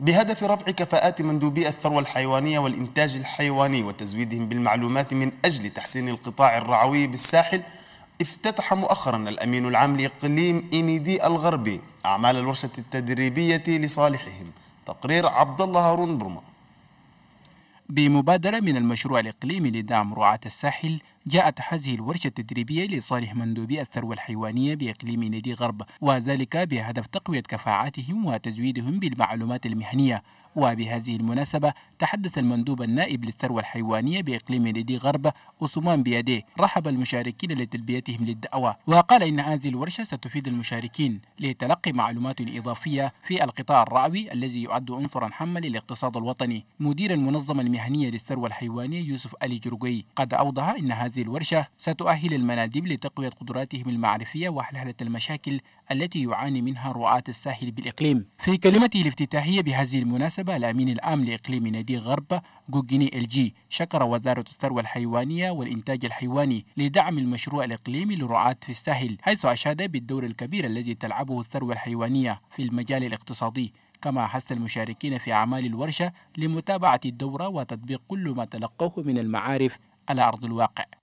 بهدف رفع كفاءات مندوبي الثروة الحيوانية والإنتاج الحيواني وتزويدهم بالمعلومات من أجل تحسين القطاع الرعوي بالساحل افتتح مؤخرا الأمين العام لإقليم إنيدي الغربي أعمال الورشة التدريبية لصالحهم تقرير عبد الله هارون برما بمبادرة من المشروع الإقليمي لدعم رعاة الساحل جاءت هذه الورشة التدريبية لصالح مندوبي الثروة الحيوانية بإقليم نادي غرب وذلك بهدف تقوية كفاءاتهم وتزويدهم بالمعلومات المهنية وبهذه المناسبة تحدث المندوب النائب للثروة الحيوانية بإقليم ليدي غرب أثمان بيدي رحب المشاركين لتلبيتهم للدعوة وقال إن هذه الورشة ستفيد المشاركين لتلقي معلومات إضافية في القطاع الرعوي الذي يعد عنصرا حما للاقتصاد الوطني مدير المنظمة المهنية للثروة الحيوانية يوسف علي جرقي قد أوضح إن هذه الورشة ستؤهل المناديب لتقوية قدراتهم المعرفية وحلحلة المشاكل التي يعاني منها رعاة الساحل بالإقليم في كلمته الافتتاحية بهذه المناسبة نائب الأمين العام لإقليم نادي غرب جوجيني ال جي شكر وزارة الثروة الحيوانية والإنتاج الحيواني لدعم المشروع الإقليمي لرعاة في الساحل حيث أشاد بالدور الكبير الذي تلعبه الثروة الحيوانية في المجال الاقتصادي كما حث المشاركين في أعمال الورشة لمتابعة الدورة وتطبيق كل ما تلقوه من المعارف على أرض الواقع